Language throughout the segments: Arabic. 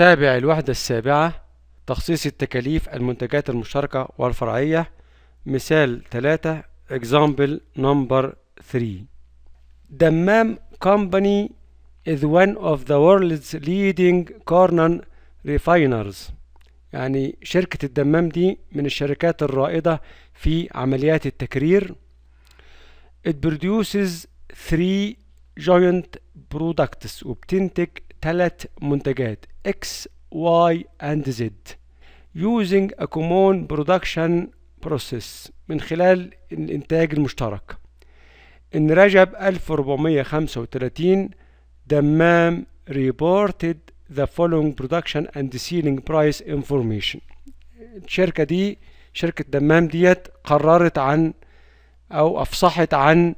تابع الوحدة السابعة تخصيص التكاليف المنتجات المشتركة والفرعية مثال 3 example number 3 دمام company is one of the world's leading corn refiners يعني شركة الدمام دي من الشركات الرائدة في عمليات التكرير It produces three joint products وبتنتج ثلاث منتجات X, Y and Z using a common production process من خلال الإنتاج المشترك إن رجب 1435 دمام reported the following production and ceiling price information الشركة دي شركة دمام ديت قررت عن أو أفصحت عن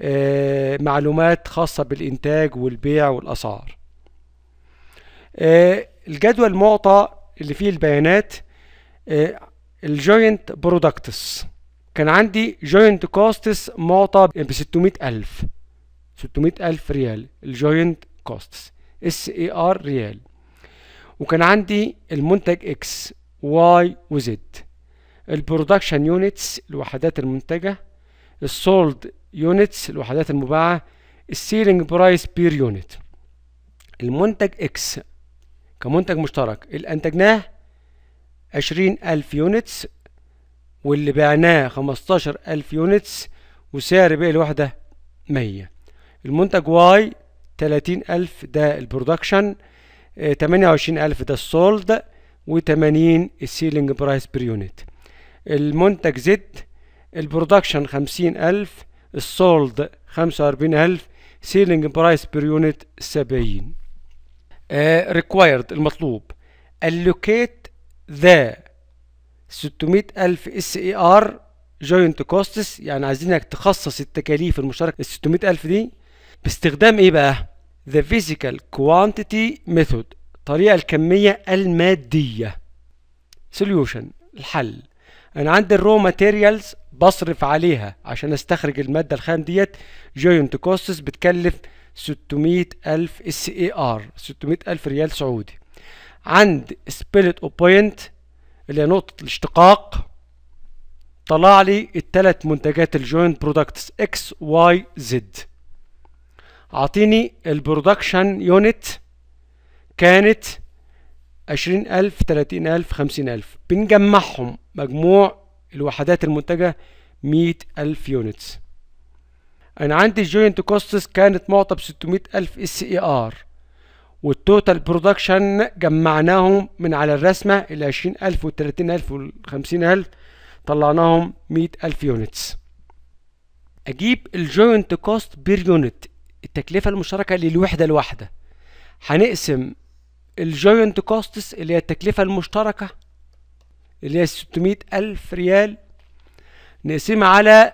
آه، معلومات خاصة بالإنتاج والبيع والأسعار آه، الجدول المعطى اللي فيه البيانات آه، الجوينت برودكتس كان عندي جوينت كوستس معطى ب 600000 600000 ريال الجوينت كوستس اس اي ار ريال وكان عندي المنتج اكس واي وزد البرودكشن يونتس الوحدات المنتجه السولد يونتس الوحدات المباعه السيلينج برايس بير يونت المنتج اكس كمنتج مشترك اللي أنتجناه عشرين ألف يونتس واللي بعناه خمستاشر ألف يونتس وسعر بيع الوحدة مية المنتج واي تلاتين ألف ده البرودكشن آه، تمانية وعشرين ألف ده السولد وتمانين السيلينج برايس بير يونت المنتج زد البرودكشن خمسين ألف السولد خمسة وأربعين ألف سيلينج برايس بير يونت سبعين ريكوايرد آه، المطلوب allocate ذا 600000 SAR اس اي ار جوينت كوستس يعني عايزينك تخصص التكاليف المشتركه ال 600000 دي باستخدام ايه بقى؟ ذا physical quantity method الطريقه الكميه الماديه سوليوشن الحل انا عندي الرو ماتيريالز بصرف عليها عشان استخرج الماده الخام ديت جوينت كوستس بتكلف 600000 اس اي ار 600000 ريال سعودي عند سبيلت او بوينت اللي هي نقطة الاشتقاق طلع لي الثلاث منتجات الجوينت برودكتس اكس واي زد اعطيني البرودكشن يونت كانت 20000 30000 50000 بنجمعهم مجموع الوحدات المنتجة 100000 يونتس انا عندي الجوينت كوستس كانت معطى ب 600000 اس اي ار والتوتال برودكشن جمعناهم من على الرسمه ال 20000 وال 30000 وال 50000 طلعناهم 100000 يونتس اجيب الجوينت كوست بير يونت التكلفه المشتركه للوحده الواحده هنقسم الجوينت كوستس اللي هي التكلفه المشتركه اللي هي 600000 ريال نقسمها على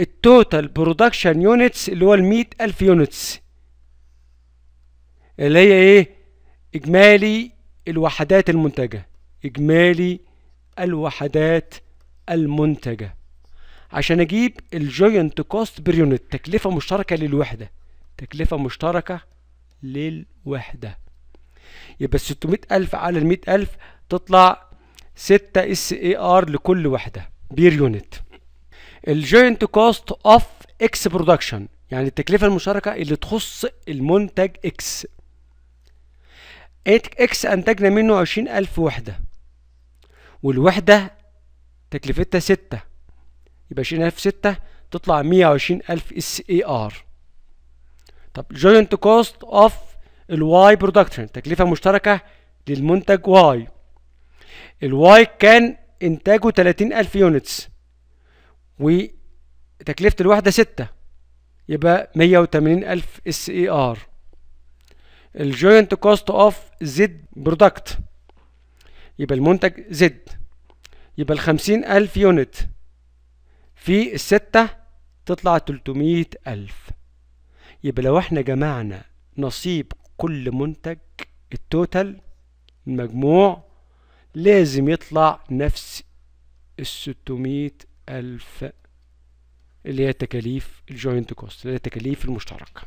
التوتال برودكشن يونتس اللي هو ال ألف يونتس اللي هي ايه اجمالي الوحدات المنتجه اجمالي الوحدات المنتجه عشان اجيب الجوينت كوست بير يونت تكلفه مشتركه للوحده تكلفه مشتركه للوحده يبقى ال ألف على ال ألف تطلع 6 اس اي ار لكل وحده بير يونت الجوينت كوست اوف اكس برودكشن يعني التكلفه المشتركه اللي تخص المنتج اكس اكس انتجنا منه عشرين الف وحده والوحده تكلفتها ستة يبقى عشرين الف ستة تطلع مية وعشرين الف اس اي ار طب جوينت كوست اوف الواي برودكشن تكلفه مشتركه للمنتج واي الواي كان انتاجه تلاتين الف يونتس وتكلفة الوحدة ستة يبقى مية وتمانين ألف اس اي ار الجوينت كوست اوف زد برودكت يبقى المنتج زد يبقى الخمسين ألف يونت في الستة تطلع تلتمية ألف يبقى لو احنا جمعنا نصيب كل منتج التوتال المجموع لازم يطلع نفس الستمية ألف اللي هي تكاليف الجوينت كوست اللي هي التكاليف المشتركة